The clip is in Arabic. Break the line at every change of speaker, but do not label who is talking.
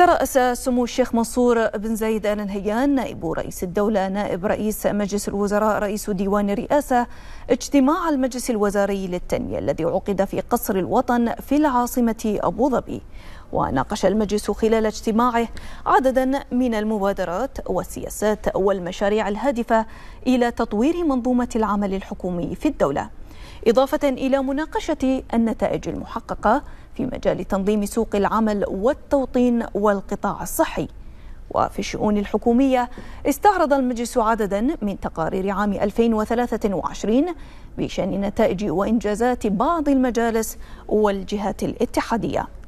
ترأس سمو الشيخ منصور بن زايد آل نهيان نائب رئيس الدولة نائب رئيس مجلس الوزراء رئيس ديوان الرئاسة اجتماع المجلس الوزاري للتنمية الذي عقد في قصر الوطن في العاصمة أبو ظبي وناقش المجلس خلال اجتماعه عددا من المبادرات والسياسات والمشاريع الهادفة إلى تطوير منظومة العمل الحكومي في الدولة إضافة إلى مناقشة النتائج المحققة في مجال تنظيم سوق العمل والتوطين والقطاع الصحي وفي الشؤون الحكومية استعرض المجلس عددا من تقارير عام 2023 بشأن نتائج وإنجازات بعض المجالس والجهات الاتحادية